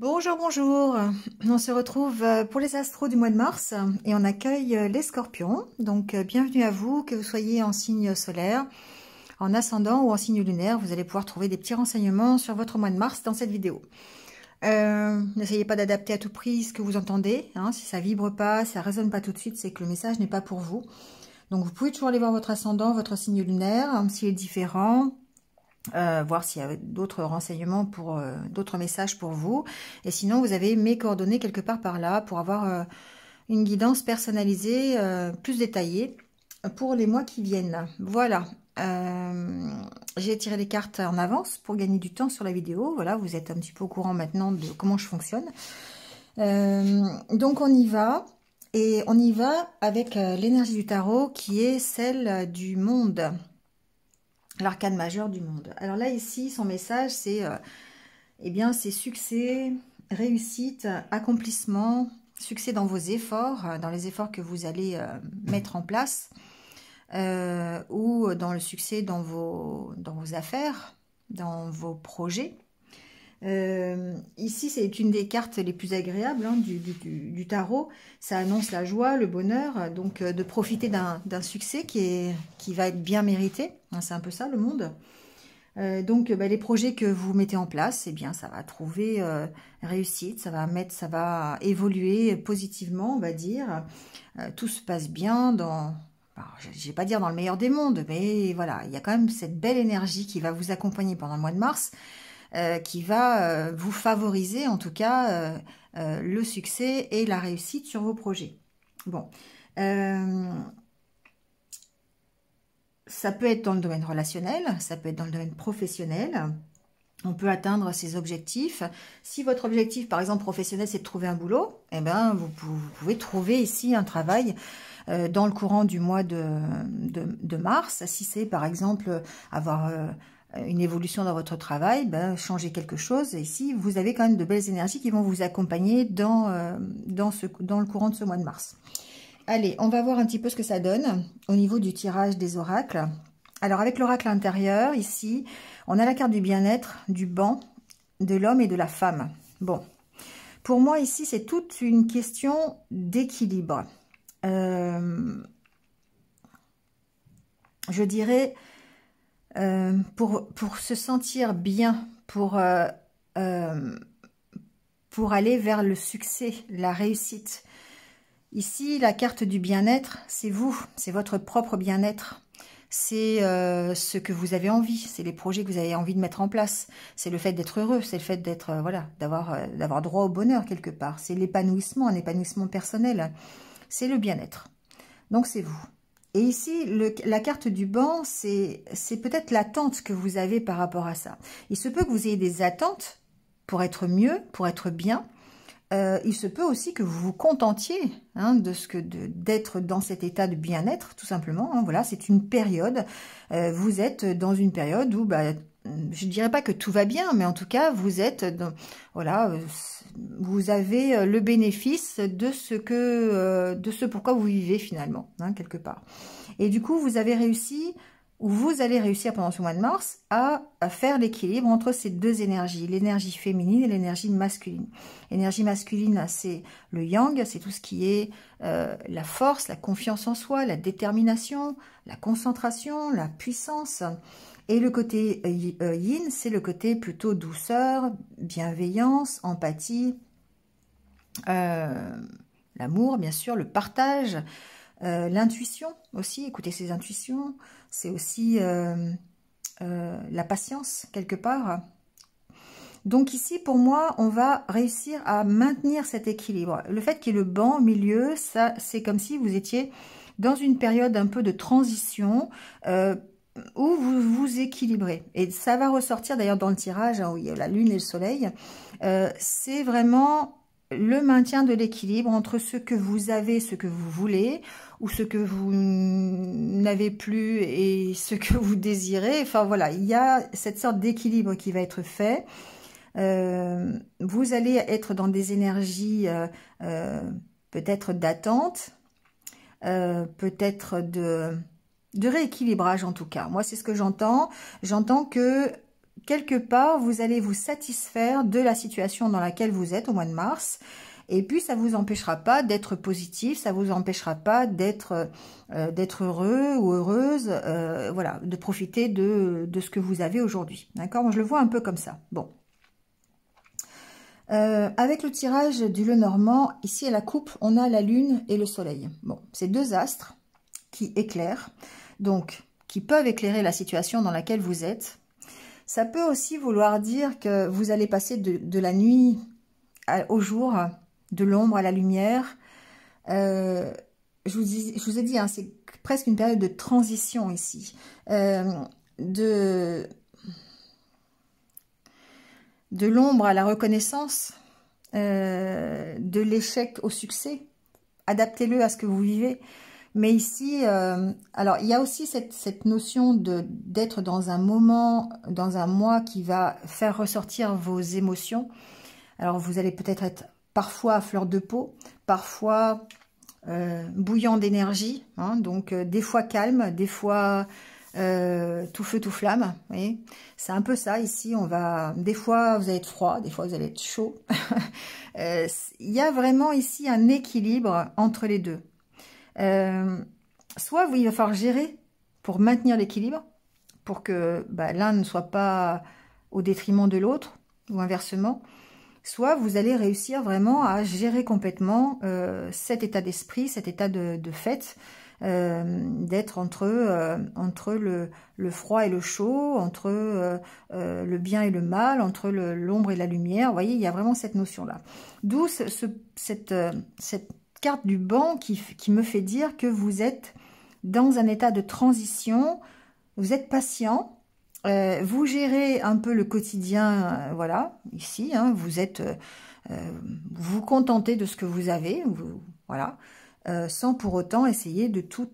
Bonjour, bonjour. On se retrouve euh, pour les astros du mois de mars et on accueille euh, les scorpions. Donc, euh, bienvenue à vous, que vous soyez en signe solaire, en ascendant ou en signe lunaire. Vous allez pouvoir trouver des petits renseignements sur votre mois de mars dans cette vidéo. N'essayez pas d'adapter à tout prix ce que vous entendez. Hein. si ça vibre pas, ça résonne pas tout de suite, c'est que le message n'est pas pour vous. Donc, vous pouvez toujours aller voir votre ascendant, votre signe lunaire, s'il est différent, euh, voir s'il y a d'autres renseignements pour euh, d'autres messages pour vous. Et sinon, vous avez mes coordonnées quelque part par là pour avoir euh, une guidance personnalisée plus détaillée pour les mois qui viennent. Voilà. J'ai tiré les cartes en avance pour gagner du temps sur la vidéo. Voilà, vous êtes un petit peu au courant maintenant de comment je fonctionne. donc, on y va. Et on y va avec l'énergie du tarot qui est celle du monde. L'arcade majeur du monde. Alors là, ici, son message, c'est euh, eh bien, c'est succès, réussite, accomplissement, succès dans vos efforts, euh, dans les efforts que vous allez euh, mettre en place, ou dans le succès dans vos, dans vos affaires, dans vos projets. Euh, ici, c'est une des cartes les plus agréables hein, du, tarot. Ça annonce la joie, le bonheur, donc euh, de profiter d'un succès qui, est, qui va être bien mérité. Hein, c'est un peu ça le monde. Euh, donc, bah, les projets que vous mettez en place, eh bien, ça va trouver réussite, ça va mettre, ça va évoluer positivement, on va dire. tout se passe bien dans, je vais pas dire dans le meilleur des mondes, mais voilà, il y a quand même cette belle énergie qui va vous accompagner pendant le mois de mars. Euh, qui va euh, vous favoriser en tout cas euh, le succès et la réussite sur vos projets. Bon ça peut être dans le domaine relationnel, ça peut être dans le domaine professionnel. On peut atteindre ses objectifs. Si votre objectif, par exemple, professionnel, c'est de trouver un boulot, eh ben vous, pouvez trouver ici un travail dans le courant du mois de mars. Si c'est, par exemple, avoir euh, une évolution dans votre travail, ben, changer quelque chose. Et ici, vous avez quand même de belles énergies qui vont vous accompagner dans, euh, dans, le courant de ce mois de mars. Allez, on va voir un petit peu ce que ça donne au niveau du tirage des oracles. Alors, avec l'oracle intérieur, ici, on a la carte du bien-être, du banc, de l'homme et de la femme. Bon, pour moi, ici, c'est toute une question d'équilibre. Euh, je dirais euh, pour, pour se sentir bien, pour, euh, euh, pour aller vers le succès, la réussite. Ici, la carte du bien-être, c'est vous, c'est votre propre bien-être. C'est ce que vous avez envie, c'est les projets que vous avez envie de mettre en place. C'est le fait d'être heureux, c'est le fait d'être voilà, d'avoir d'avoir droit au bonheur quelque part. C'est l'épanouissement, un épanouissement personnel. C'est le bien-être. Donc c'est vous. Et ici, la carte du banc, c'est peut-être l'attente que vous avez par rapport à ça. Il se peut que vous ayez des attentes pour être mieux, pour être bien. Euh, il se peut aussi que vous vous contentiez hein, de ce que d'être dans cet état de bien-être, tout simplement. Hein. voilà, c'est une période. Euh, vous êtes dans une période où, bah, je ne dirais pas que tout va bien, mais en tout cas, vous êtes voilà. Euh, vous avez euh, le bénéfice de ce que, euh, de ce pourquoi vous vivez finalement, hein, quelque part. Et du coup, vous avez réussi, ou vous allez réussir pendant ce mois de mars, à, faire l'équilibre entre ces deux énergies, l'énergie féminine et l'énergie masculine. L'énergie masculine, c'est le yang, c'est tout ce qui est euh, la force, la confiance en soi, la détermination, la concentration, la puissance, et le côté euh, euh, yin, c'est le côté plutôt douceur, bienveillance, empathie, euh, l'amour, bien sûr, le partage, l'intuition aussi, écouter ses intuitions. C'est aussi la patience, quelque part. Donc ici, pour moi, on va réussir à maintenir cet équilibre. Le fait qu'il y ait le banc au milieu, ça, c'est comme si vous étiez dans une période un peu de transition, où vous vous équilibrez. Et ça va ressortir d'ailleurs dans le tirage, hein, où il y a la lune et le soleil. Euh, c'est vraiment le maintien de l'équilibre entre ce que vous avez, ce que vous voulez, ou ce que vous n'avez plus et ce que vous désirez. Enfin voilà, il y a cette sorte d'équilibre qui va être fait. Euh, vous allez être dans des énergies euh, peut-être d'attente, peut-être de de rééquilibrage en tout cas. Moi, c'est ce que j'entends. J'entends que quelque part, vous allez vous satisfaire de la situation dans laquelle vous êtes au mois de mars. Et puis, ça ne vous empêchera pas d'être positif, ça vous empêchera pas d'être euh, heureux ou heureuse, euh, voilà, de profiter de, ce que vous avez aujourd'hui. D'accord Moi, je le vois un peu comme ça. Bon. Euh, avec le tirage du Le Normand, ici à la coupe, on a la Lune et le Soleil. Bon, c'est deux astres qui éclairent, donc qui peuvent éclairer la situation dans laquelle vous êtes. Ça peut aussi vouloir dire que vous allez passer de, la nuit au jour, de l'ombre à la lumière. Euh, je, vous ai dit, hein, c'est presque une période de transition ici. Euh, de de l'ombre à la reconnaissance, euh, de l'échec au succès. Adaptez-le à ce que vous vivez. Mais ici, euh, alors il y a aussi cette, cette notion d'être dans un moment, dans un mois qui va faire ressortir vos émotions. Alors vous allez peut-être être parfois à fleur de peau, parfois euh, bouillant d'énergie, hein, donc euh, des fois calme, des fois tout feu, tout flamme. C'est un peu ça ici, on va, des fois vous allez être froid, des fois vous allez être chaud. Il y a vraiment ici un équilibre entre les deux. Euh, soit il va falloir gérer pour maintenir l'équilibre, pour que bah, l'un ne soit pas au détriment de l'autre, ou inversement. Soit vous allez réussir vraiment à gérer complètement euh, cet état d'esprit, cet état de, fait, euh, d'être entre, entre le, le, froid et le chaud, entre le bien et le mal, entre l'ombre et la lumière. Vous voyez, il y a vraiment cette notion-là. D'où cette, cette carte du banc qui, me fait dire que vous êtes dans un état de transition, vous êtes patient, euh, vous gérez un peu le quotidien, euh, voilà, ici, hein, vous êtes, euh, vous contentez de ce que vous avez, voilà, sans pour autant essayer de tout,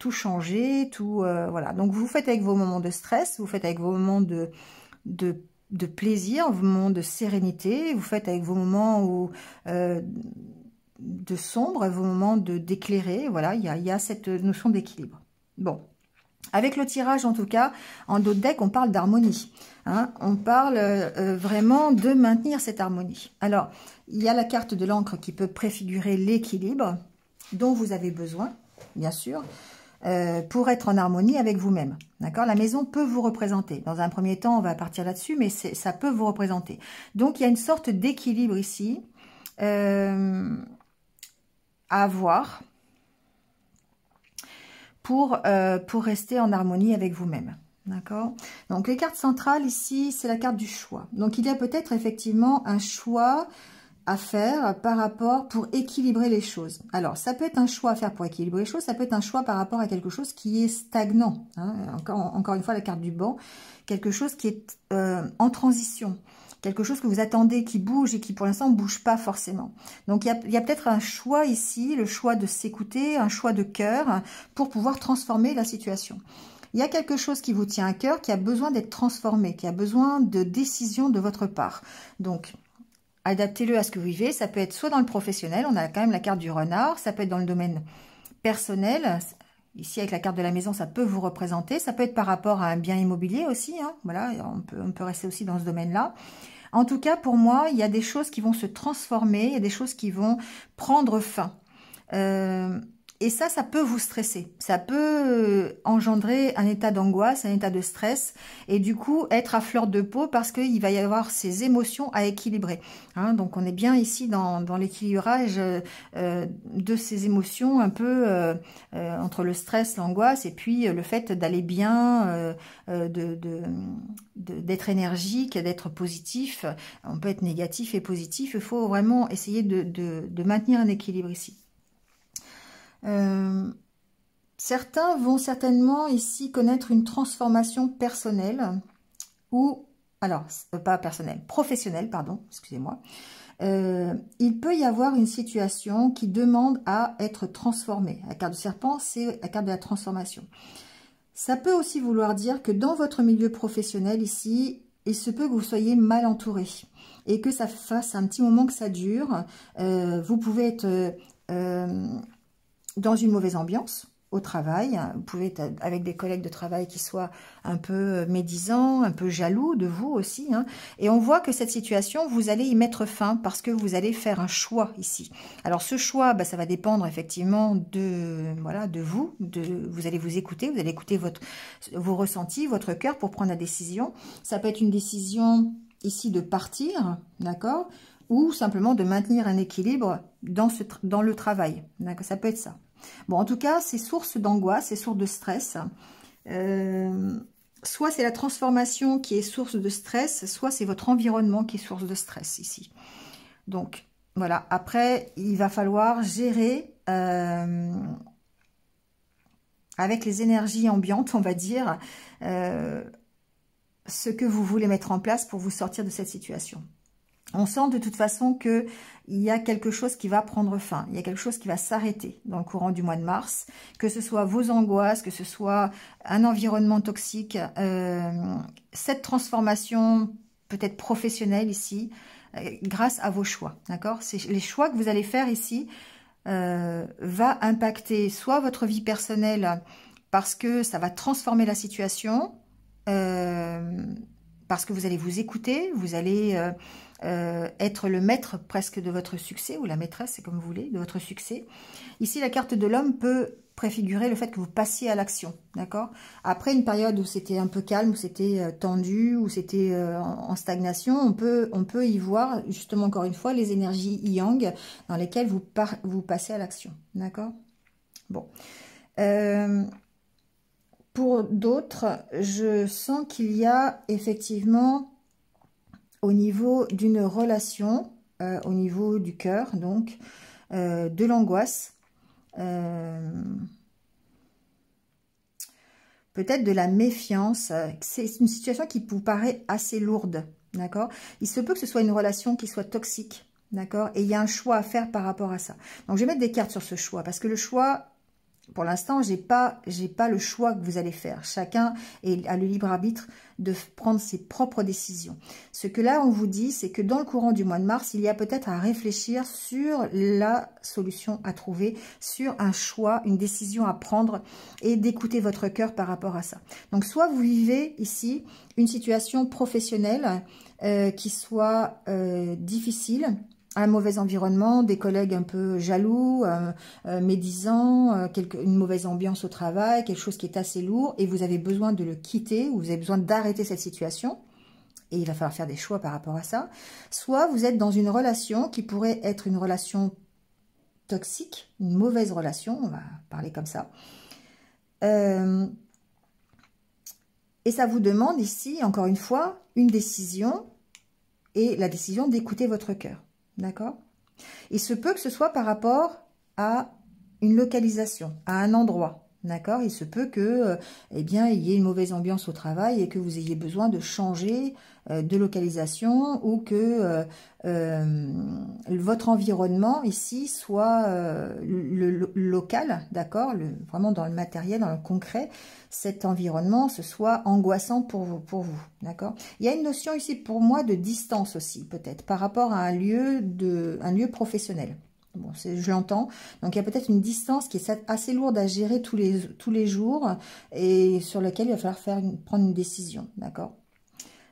tout changer, tout, voilà. Donc vous faites avec vos moments de stress, vous faites avec vos moments de, de, de plaisir, vos moments de sérénité, vous faites avec vos moments où de sombre, vos moments d'éclairer. Voilà, il y a, y a cette notion d'équilibre. Bon, avec le tirage, en tout cas, en dos de deck, on parle d'harmonie. Hein. on parle euh, vraiment de maintenir cette harmonie. Alors, il y a la carte de l'encre qui peut préfigurer l'équilibre dont vous avez besoin, bien sûr, euh, pour être en harmonie avec vous-même. D'accord La maison peut vous représenter. Dans un premier temps, on va partir là-dessus, mais ça peut vous représenter. Donc, il y a une sorte d'équilibre ici. Euh, avoir pour, euh, pour rester en harmonie avec vous-même. D'accord Donc, les cartes centrales, ici, c'est la carte du choix. Donc, il y a peut-être effectivement un choix à faire par rapport pour équilibrer les choses. Alors, ça peut être un choix à faire pour équilibrer les choses, ça peut être un choix par rapport à quelque chose qui est stagnant. Hein. encore, encore une fois, la carte du banc, quelque chose qui est euh, en transition quelque chose que vous attendez qui bouge et qui pour l'instant ne bouge pas forcément. Donc il y a, peut-être un choix ici, le choix de s'écouter, un choix de cœur pour pouvoir transformer la situation. Il y a quelque chose qui vous tient à cœur, qui a besoin d'être transformé, qui a besoin de décision de votre part. Donc, adaptez-le à ce que vous vivez. Ça peut être soit dans le professionnel, on a quand même la carte du renard, ça peut être dans le domaine personnel, Ici, avec la carte de la maison, ça peut vous représenter. Ça peut être par rapport à un bien immobilier aussi. Hein. Voilà, on peut rester aussi dans ce domaine-là. En tout cas, pour moi, il y a des choses qui vont se transformer, il y a des choses qui vont prendre fin. Euh, et ça, ça peut vous stresser. Ça peut euh, engendrer un état d'angoisse, un état de stress, et du coup être à fleur de peau parce qu'il va y avoir ces émotions à équilibrer. Hein. donc on est bien ici dans, l'équilibrage euh, de ces émotions un peu euh, entre le stress, l'angoisse, et puis le fait d'aller bien, d'être de, énergique, d'être positif. On peut être négatif et positif. Il faut vraiment essayer de maintenir un équilibre ici. Euh, certains vont certainement ici connaître une transformation personnelle ou, alors, euh, pas personnelle, professionnelle, pardon, excusez-moi. Euh, il peut y avoir une situation qui demande à être transformée. La carte du serpent, c'est la carte de la transformation. Ça peut aussi vouloir dire que dans votre milieu professionnel ici, il se peut que vous soyez mal entouré et que ça fasse un petit moment que ça dure. vous pouvez être dans une mauvaise ambiance au travail. Hein. Vous pouvez être avec des collègues de travail qui soient un peu euh, médisants, un peu jaloux de vous aussi. Hein. Et on voit que cette situation, vous allez y mettre fin parce que vous allez faire un choix ici. Alors ce choix, bah, ça va dépendre effectivement de voilà de vous. De, vous allez vous écouter, vous allez écouter votre, vos ressentis, votre cœur pour prendre la décision. Ça peut être une décision ici de partir, d'accord ou simplement de maintenir un équilibre dans, ce, dans le travail. Ça peut être ça. Bon, en tout cas, c'est source d'angoisse, c'est source de stress. Euh, soit c'est la transformation qui est source de stress, soit c'est votre environnement qui est source de stress ici. Donc, voilà. Après, il va falloir gérer... Euh, avec les énergies ambiantes, on va dire, euh, ce que vous voulez mettre en place pour vous sortir de cette situation on sent de toute façon qu'il y a quelque chose qui va prendre fin, il y a quelque chose qui va s'arrêter dans le courant du mois de mars, que ce soit vos angoisses, que ce soit un environnement toxique, euh, cette transformation peut-être professionnelle ici, euh, grâce à vos choix, d'accord Les choix que vous allez faire ici euh, va impacter soit votre vie personnelle, parce que ça va transformer la situation, parce que vous allez vous écouter, vous allez euh, être le maître presque de votre succès, ou la maîtresse, c'est comme vous voulez, de votre succès. Ici, la carte de l'homme peut préfigurer le fait que vous passiez à l'action, d'accord Après une période où c'était un peu calme, où c'était euh, tendu, où c'était euh, en stagnation, on peut, on peut y voir, justement, encore une fois, les énergies yang dans lesquelles vous, vous passez à l'action, d'accord Bon. pour d'autres, je sens qu'il y a effectivement au niveau d'une relation, euh, au niveau du cœur, donc, euh, de l'angoisse, euh, peut-être de la méfiance. C'est une situation qui vous paraît assez lourde, d'accord Il se peut que ce soit une relation qui soit toxique, D'accord Et il y a un choix à faire par rapport à ça. Donc, je vais mettre des cartes sur ce choix, parce que le choix pour l'instant, je n'ai pas le choix que vous allez faire. Chacun a le libre arbitre de prendre ses propres décisions. Ce que là, on vous dit, c'est que dans le courant du mois de mars, il y a peut-être à réfléchir sur la solution à trouver, sur un choix, une décision à prendre et d'écouter votre cœur par rapport à ça. Donc, soit vous vivez ici une situation professionnelle euh, qui soit euh, difficile, un mauvais environnement, des collègues un peu jaloux, euh, euh médisants, euh, une mauvaise ambiance au travail, quelque chose qui est assez lourd, et vous avez besoin de le quitter, ou vous avez besoin d'arrêter cette situation, et il va falloir faire des choix par rapport à ça, soit vous êtes dans une relation qui pourrait être une relation toxique, une mauvaise relation, on va parler comme ça, euh, et ça vous demande ici, encore une fois, une décision, et la décision d'écouter votre cœur. D'accord Il se peut que ce soit par rapport à une localisation, à un endroit. D'accord Il se peut que, euh, eh bien, il y ait une mauvaise ambiance au travail et que vous ayez besoin de changer euh, de localisation ou que euh, votre environnement ici soit local, d'accord Vraiment dans le matériel, dans le concret, cet environnement, ce soit angoissant pour vous, pour vous d'accord Il y a une notion ici pour moi de distance aussi, peut-être, par rapport à un lieu, de, un lieu professionnel. Bon, je l'entends. Donc, il y a peut-être une distance qui est assez lourde à gérer tous les, tous les jours et sur laquelle il va falloir faire prendre une décision, d'accord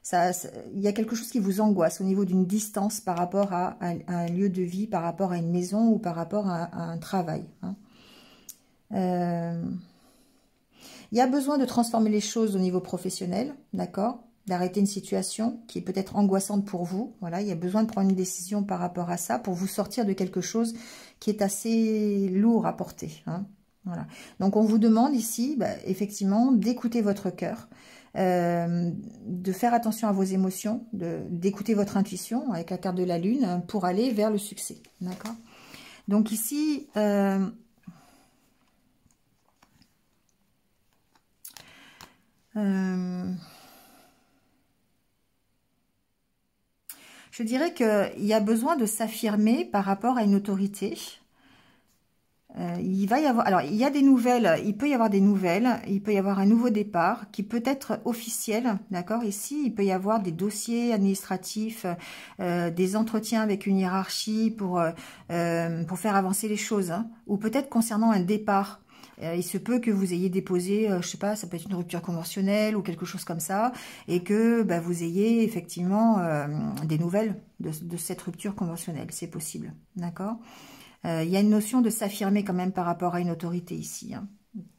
ça, il y a quelque chose qui vous angoisse au niveau d'une distance par rapport à, un lieu de vie, par rapport à une maison ou par rapport à, un travail. Hein euh, il y a besoin de transformer les choses au niveau professionnel, d'accord d'arrêter une situation qui est peut-être angoissante pour vous. Voilà, il y a besoin de prendre une décision par rapport à ça pour vous sortir de quelque chose qui est assez lourd à porter. Hein. Voilà. Donc on vous demande ici, bah, effectivement, d'écouter votre cœur, euh, de faire attention à vos émotions, d'écouter votre intuition avec la carte de la lune hein, pour aller vers le succès. D'accord Donc ici, euh, euh, Je dirais qu'il y a besoin de s'affirmer par rapport à une autorité. Euh, il va y avoir, alors il y a des nouvelles, il peut y avoir des nouvelles, il peut y avoir un nouveau départ qui peut être officiel, d'accord Ici, il peut y avoir des dossiers administratifs, euh, des entretiens avec une hiérarchie pour, euh, pour faire avancer les choses, hein, ou peut-être concernant un départ. Euh, il se peut que vous ayez déposé, euh, je sais pas, ça peut être une rupture conventionnelle ou quelque chose comme ça, et que bah, vous ayez effectivement euh, des nouvelles de, cette rupture conventionnelle. C'est possible, d'accord Il y a une notion de s'affirmer quand même par rapport à une autorité ici, hein.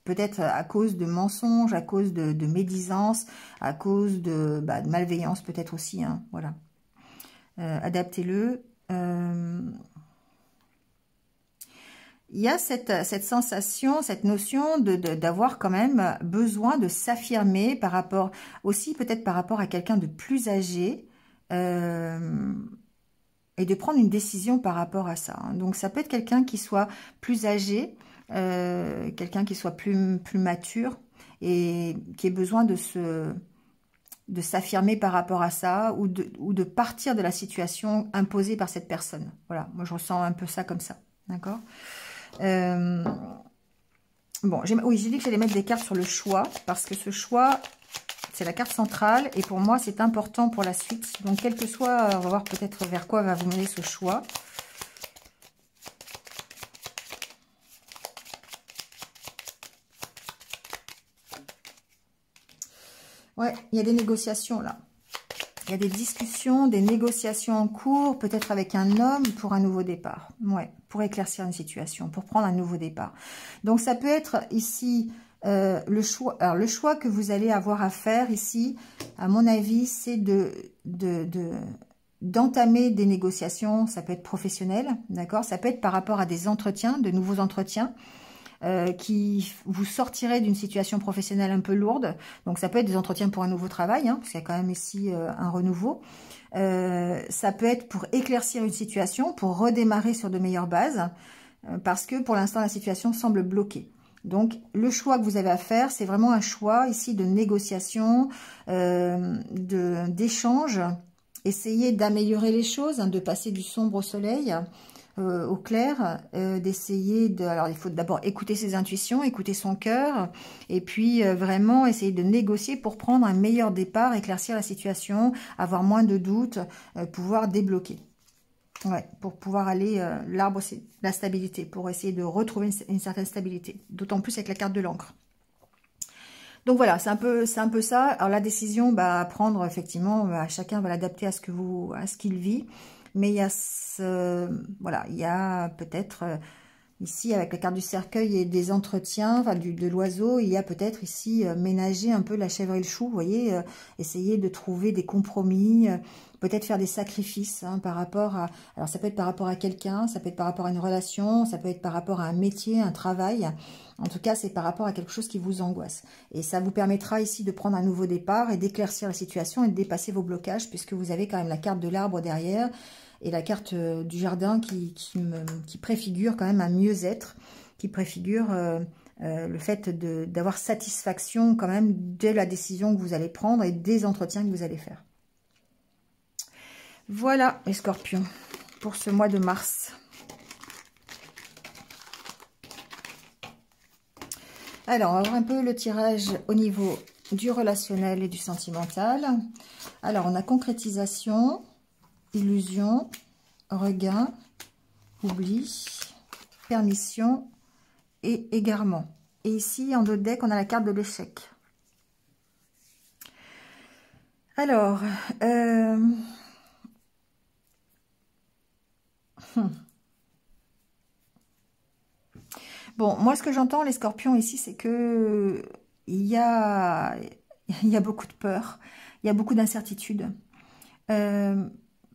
peut-être à cause de mensonges, à cause de, médisance, à cause bah, de, malveillance peut-être aussi. Hein. voilà. Adaptez-le il y a cette, euh, sensation, cette notion d'avoir de, quand même euh, besoin de s'affirmer par rapport, aussi peut-être par rapport à quelqu'un de plus âgé, euh, et de prendre une décision par rapport à ça. Hein. Donc ça peut être quelqu'un qui soit plus âgé, quelqu'un qui soit plus, plus mature, et qui ait besoin de se de s'affirmer par rapport à ça ou de, ou de partir de la situation imposée par cette personne. Voilà, moi je ressens un peu ça comme ça, d'accord euh, bon, oui, j'ai dit que j'allais mettre des cartes sur le choix, parce que ce choix, c'est la carte centrale, et pour moi, c'est important pour la suite. Donc, quel que soit, euh, on va voir peut-être vers quoi va vous mener ce choix. Ouais, il y a des négociations là. Il y a des discussions, des négociations en cours, peut-être avec un homme pour un nouveau départ. Ouais, pour éclaircir une situation, pour prendre un nouveau départ. Donc ça peut être ici euh, le choix. le choix que vous allez avoir à faire ici, à mon avis, c'est de d'entamer des négociations, ça peut être professionnel, d'accord Ça peut être par rapport à des entretiens, de nouveaux entretiens. Euh, qui vous sortirait d'une situation professionnelle un peu lourde. Donc ça peut être des entretiens pour un nouveau travail, hein, parce qu'il y a quand même ici euh, un renouveau. Euh, ça peut être pour éclaircir une situation, pour redémarrer sur de meilleures bases, parce que pour l'instant la situation semble bloquée. Donc, le choix que vous avez à faire, c'est vraiment un choix ici de négociation, d'échange. Essayez d'améliorer les choses, hein, de passer du sombre au soleil. Euh, au clair, euh, d'essayer de... Alors, il faut d'abord écouter ses intuitions, écouter son cœur, et puis euh, vraiment essayer de négocier pour prendre un meilleur départ, éclaircir la situation, avoir moins de doutes, pouvoir débloquer. Ouais, pour pouvoir aller... L'arbre, c'est la stabilité, pour essayer de retrouver une, certaine stabilité, d'autant plus avec la carte de l'encre. Donc voilà, c'est un peu, c'est un peu ça. Alors la décision, bah, à prendre effectivement, chacun va l'adapter à ce que à ce qu'il vit. Mais il y a voilà, il y a peut-être euh, ici avec la carte du cercueil et des entretiens, de l'oiseau, il y a peut-être ici euh, ménager un peu la chèvre et le chou, vous voyez, euh, essayer de trouver des compromis, peut-être faire des sacrifices hein, par rapport à, alors ça peut être par rapport à quelqu'un, ça peut être par rapport à une relation, ça peut être par rapport à un métier, un travail, en tout cas, c'est par rapport à quelque chose qui vous angoisse. Et ça vous permettra ici de prendre un nouveau départ et d'éclaircir la situation et de dépasser vos blocages puisque vous avez quand même la carte de l'arbre derrière et la carte euh, du jardin qui, qui, préfigure quand même un mieux-être, qui préfigure euh, euh, le fait d'avoir satisfaction quand même de la décision que vous allez prendre et des entretiens que vous allez faire. Voilà les scorpions pour ce mois de mars. Alors, on va voir un peu le tirage au niveau du relationnel et du sentimental. Alors, on a concrétisation, illusion, regain, oubli, permission et égarement. Et ici, en deux deck, on a la carte de l'échec. Alors, euh, hmm. Bon, moi, ce que j'entends, les scorpions, ici, c'est que il y a, beaucoup de peur, il y a beaucoup d'incertitudes euh,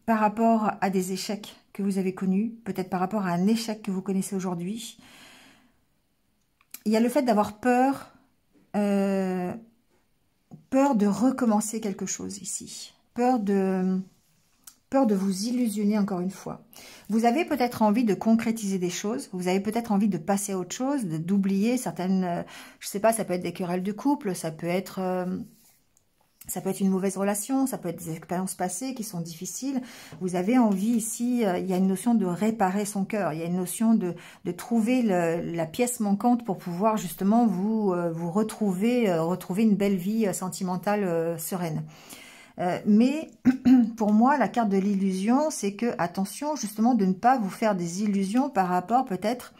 par rapport à des échecs que vous avez connus, peut-être par rapport à un échec que vous connaissez aujourd'hui. Il y a le fait d'avoir peur, euh, peur de recommencer quelque chose ici, peur de peur de vous illusionner encore une fois. Vous avez peut-être envie de concrétiser des choses, vous avez peut-être envie de passer à autre chose, d'oublier certaines, euh, je ne sais pas, ça peut être des querelles de couple, ça peut être... Euh, ça peut être une mauvaise relation, ça peut être des expériences passées qui sont difficiles. Vous avez envie ici, euh, il y a une notion de réparer son cœur, il y a une notion de, de trouver la pièce manquante pour pouvoir justement vous, vous retrouver, retrouver une belle vie sentimentale sereine. Euh, mais pour moi, la carte de l'illusion, c'est que, attention justement de ne pas vous faire des illusions par rapport peut-être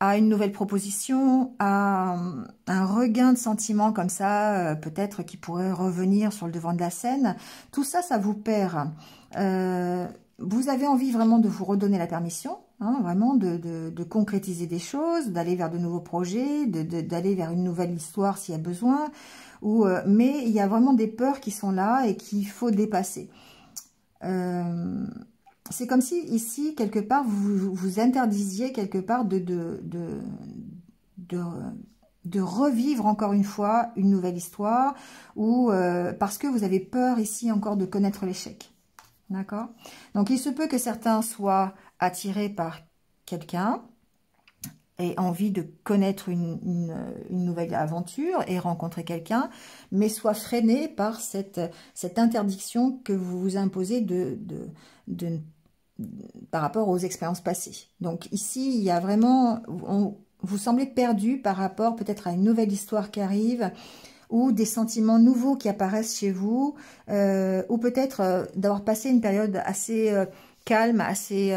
à une nouvelle proposition, à euh, un regain de sentiment comme ça, euh, peut-être qui pourrait revenir sur le devant de la scène. Tout ça, ça vous perd. vous avez envie vraiment de vous redonner la permission, hein, vraiment de, de, concrétiser des choses, d'aller vers de nouveaux projets, d'aller vers une nouvelle histoire s'il y a besoin. Euh, mais il y a vraiment des peurs qui sont là et qu'il faut dépasser. Euh, c'est comme si, ici, quelque part, vous vous interdisiez, quelque part, de, de, revivre encore une fois une nouvelle histoire ou euh, parce que vous avez peur ici encore de connaître l'échec. D'accord Donc, il se peut que certains soient attirés par quelqu'un, et envie de connaître une, nouvelle aventure et rencontrer quelqu'un, mais soit freiné par cette, cette interdiction que vous vous imposez de, par rapport aux expériences passées. Donc ici, il y a vraiment, vous semblez perdu par rapport peut-être à une nouvelle histoire qui arrive, ou des sentiments nouveaux qui apparaissent chez vous, euh, ou peut-être euh, d'avoir passé une période assez euh, calme, assez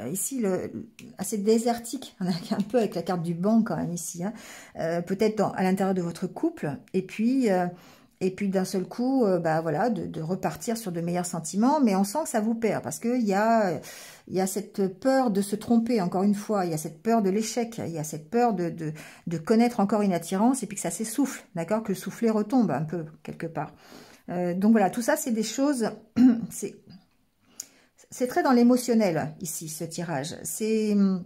euh, ici, le, assez désertique, un peu avec la carte du banc quand même ici, hein. euh, peut-être à l'intérieur de votre couple, et puis... Euh, puis d'un seul coup, bah voilà, de, repartir sur de meilleurs sentiments, mais on sent que ça vous perd parce qu'il y a, y a cette peur de se tromper, encore une fois, il y a cette peur de l'échec, il y a cette peur de, de, connaître encore une attirance et puis que ça s'essouffle, d'accord, que le soufflet retombe un peu quelque part. donc voilà, tout ça c'est des choses, c'est très dans l'émotionnel ici ce tirage. C'est hum,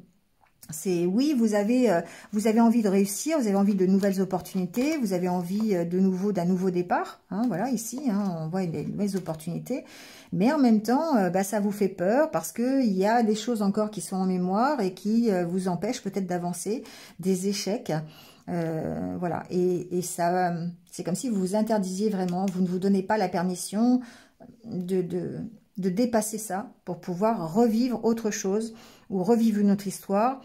oui, vous avez, euh, vous avez envie de réussir, vous avez envie de nouvelles opportunités, vous avez envie euh, de nouveau d'un nouveau départ. Hein, voilà, ici, hein, on voit les nouvelles opportunités. Mais en même temps, euh, bah, ça vous fait peur parce il y a des choses encore qui sont en mémoire et qui vous empêchent peut-être d'avancer, des échecs. voilà, et, ça, hum, c'est comme si vous vous interdisiez vraiment, vous ne vous donnez pas la permission de de dépasser ça pour pouvoir revivre autre chose ou revivre notre histoire.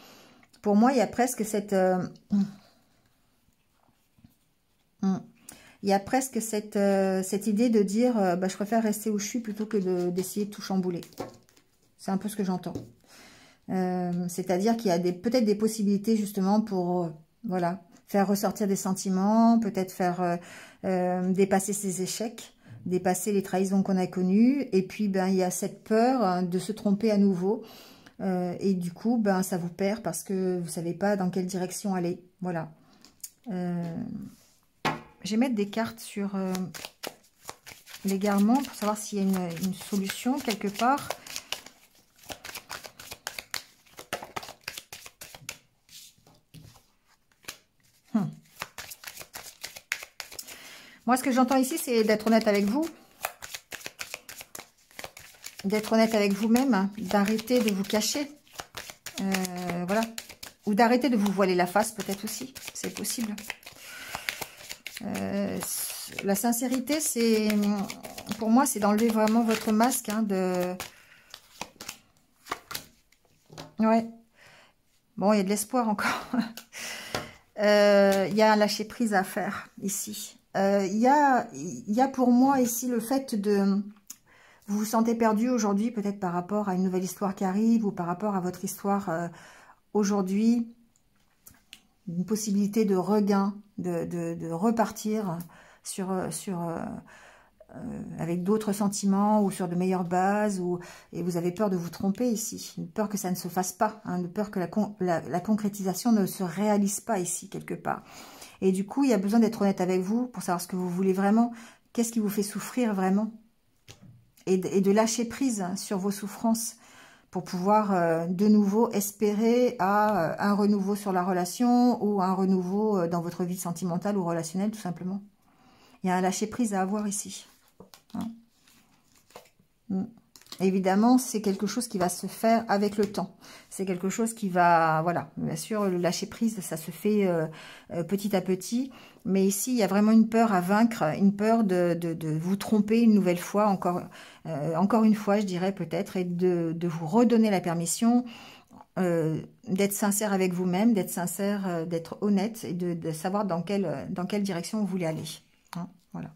Pour moi, il y a presque cette... Euh, mm, mm. il y a presque cette, euh, cette idée de dire euh, bah, je préfère rester où je suis plutôt que d'essayer de, tout chambouler. C'est un peu ce que j'entends. C'est-à-dire qu'il y a peut-être des possibilités justement pour voilà faire ressortir des sentiments, peut-être faire dépasser ses échecs dépasser les trahisons qu'on a connues. Et puis, ben, il y a cette peur hein, de se tromper à nouveau. Euh, et du coup, ben, ça vous perd parce que vous ne savez pas dans quelle direction aller. Voilà. Euh, je vais mettre des cartes sur les euh, l'égarement pour savoir s'il y a une, solution quelque part. Moi, ce que j'entends ici, c'est d'être honnête avec vous. D'être honnête avec vous-même. D'arrêter de vous cacher. Euh, voilà. Ou d'arrêter de vous voiler la face, peut-être aussi. C'est possible. Euh, la sincérité, c'est... Pour moi, c'est d'enlever vraiment votre masque, hein, Ouais. Bon, il y a de l'espoir encore. Euh, il y a un lâcher-prise à faire, ici. Euh, il y, a, pour moi ici le fait de... Vous vous sentez perdu aujourd'hui, peut-être par rapport à une nouvelle histoire qui arrive ou par rapport à votre histoire euh, aujourd'hui. Une possibilité de regain, de, repartir sur, sur, euh, avec d'autres sentiments ou sur de meilleures bases. Ou, et vous avez peur de vous tromper ici. Une peur que ça ne se fasse pas. Hein, une peur que la concrétisation ne se réalise pas ici, quelque part. Et du coup, il y a besoin d'être honnête avec vous pour savoir ce que vous voulez vraiment, qu'est-ce qui vous fait souffrir vraiment. Et, de lâcher prise sur vos souffrances pour pouvoir euh, de nouveau espérer à euh, un renouveau sur la relation ou un renouveau euh, dans votre vie sentimentale ou relationnelle, tout simplement. Il y a un lâcher-prise à avoir ici. Hein mm évidemment, c'est quelque chose qui va se faire avec le temps. C'est quelque chose qui va, voilà, bien sûr, le lâcher prise, ça se fait euh, euh, petit à petit. Mais ici, il y a vraiment une peur à vaincre, une peur de, de, vous tromper une nouvelle fois, encore, euh, encore une fois, je dirais peut-être, et de, de, vous redonner la permission d'être sincère avec vous-même, d'être sincère, d'être honnête et de, savoir dans quelle, dans quelle direction vous voulez aller. Hein, voilà.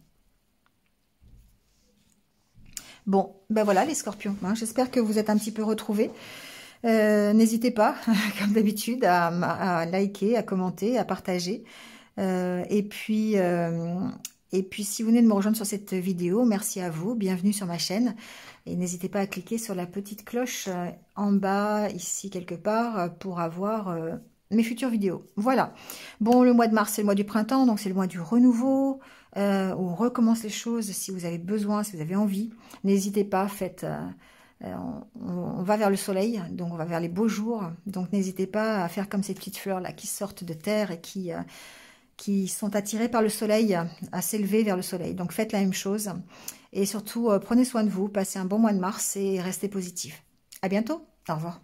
Bon, ben voilà les scorpions, hein. j'espère que vous êtes un petit peu retrouvés. Euh, n'hésitez pas, comme d'habitude, à, liker, à commenter, à partager. Euh, et, puis, euh, et puis, si vous venez de me rejoindre sur cette vidéo, merci à vous, bienvenue sur ma chaîne. Et n'hésitez pas à cliquer sur la petite cloche en bas, ici quelque part, pour avoir mes futures vidéos. Voilà. Bon, le mois de mars, c'est le mois du printemps, donc c'est le mois du renouveau. Euh, on recommence les choses si vous avez besoin, si vous avez envie. N'hésitez pas, faites... Euh, euh, on, va vers le soleil, donc on va vers les beaux jours. Donc n'hésitez pas à faire comme ces petites fleurs-là qui sortent de terre et qui, euh, qui sont attirées par le soleil, à s'élever vers le soleil. Donc faites la même chose. Et surtout, prenez soin de vous, passez un bon mois de mars et restez positif. À bientôt, au revoir.